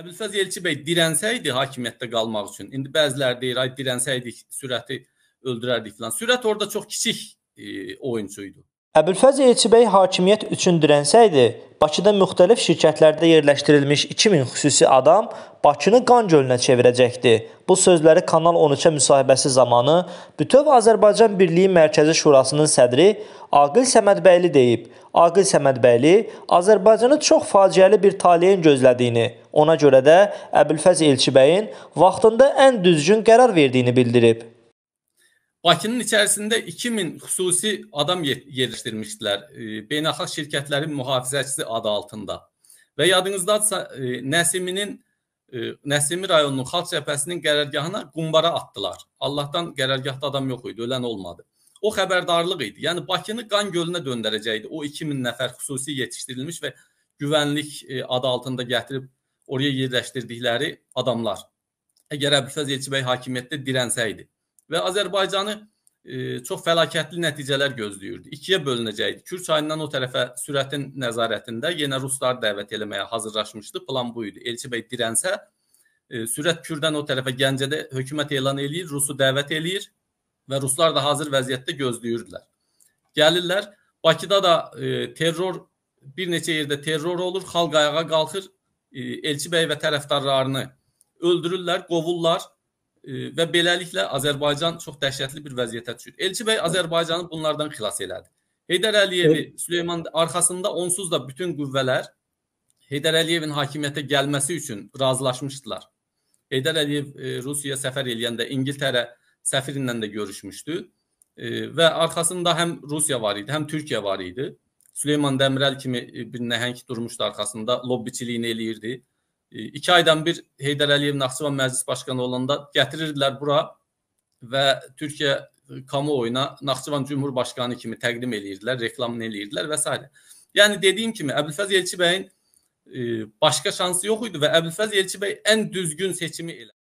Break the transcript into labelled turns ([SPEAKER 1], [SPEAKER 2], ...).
[SPEAKER 1] Əbülfəz Elçi bəy dirənsəydi hakimiyyətdə qalmaq üçün. İndi bəziləri deyir, ay dirənsəydik sürəti öldürərdik filan. Sürət orada çox kiçik e, oyunçu idi.
[SPEAKER 2] Əbülfəz Elçi bəy hakimiyyət üçün dirənsəydi, Bakıda müxtəlif şirkətlərdə yerləşdirilmiş 2000 xüsusi adam Bakını qan gölünə çevirəcəkdi. Bu sözləri Kanal 13-ə müsahibəsi zamanı Bütöv Azərbaycan Birliyi Mərkəzi Şurasının sədri Aqil Səmədbəyli deyib. Aqil Səmədbəyli Azərbaycanı çox faciəli bir taleyin gözlədiyini, Ona görə də Əbülfəz Elçibəyin vaxtında ən düzgün qərar verdiyini bildirib.
[SPEAKER 1] Bakının içərisində 2000 xüsusi adam yerləşdirmişdilər e, beynəlxalq şirkətlərin mühafizəçisi adı altında. Və yadınızdadsa e, Nəsiminin e, Nəsimi rayonunun xalq cəbhəsinin qərargahına qumbara atdılar. Allahdan qərargahda adam yox idi, ölən olmadı. O xəbərdarlıq idi. Yəni Bakını qan gölünə döndərəcəkdi. O 2000 nəfər xüsusi yetişdirilmiş və güvənlik adı altında gətirib oraya yerləşdirdikləri adamlar. Əgər Əbülfəz Elçibəy hakimiyyətdə dirənsəydi və Azərbaycanı e, çox fəlakətli nəticələr gözləyirdi. İkiyə bölünəcəkdi. Kür çayından o tərəfə sürətin nəzarətində yenə ruslar dəvət eləməyə hazırlaşmışdı. Plan bu idi. Elçibəy dirənsə e, sürət Kürdən o tərəfə Gəncədə hökumət elan eləyir, Rusu dəvət eləyir və ruslar da hazır vəziyyətdə gözləyirdilər. Gəlirlər Bakıda da e, terror bir neçə yerdə terror olur, xalq ayağa qalxır, E, elçi bəy və tərəfdarlarını öldürürlər, qovurlar e, və beləliklə Azərbaycan çox dəhşətli bir vəziyyətə düşür. Elçi bəy Azərbaycanı bunlardan xilas elədi. Heydər Əliyevi, Süleyman arxasında onsuz da bütün qüvvələr Heydər Əliyevin hakimiyyətə gəlməsi üçün razılaşmışdılar. Heydər Əliyev e, Rusiyaya səfər eləyəndə İngiltərə səfirlə də görüşmüşdü və arxasında həm Rusiya var idi, həm Türkiyə var idi. Süleyman Dəmirəl kimi e, bir nəhəng durmuşdu arkasında, lobbiçiliyini eləyirdi. E, iki aydan bir Heydər Əliyev Naxçıvan Məclis Başkanı olanda gətirirdilər bura və Türkiyə kamuoyuna Naxçıvan Cümhurbaşqanı kimi təqdim eləyirdilər, reklamını eləyirdilər və s. Yəni dediyim kimi Əbülfəz Elçibəyin e, başqa şansı yox idi və Əbülfəz Elçibəy ən düzgün seçimi elədi.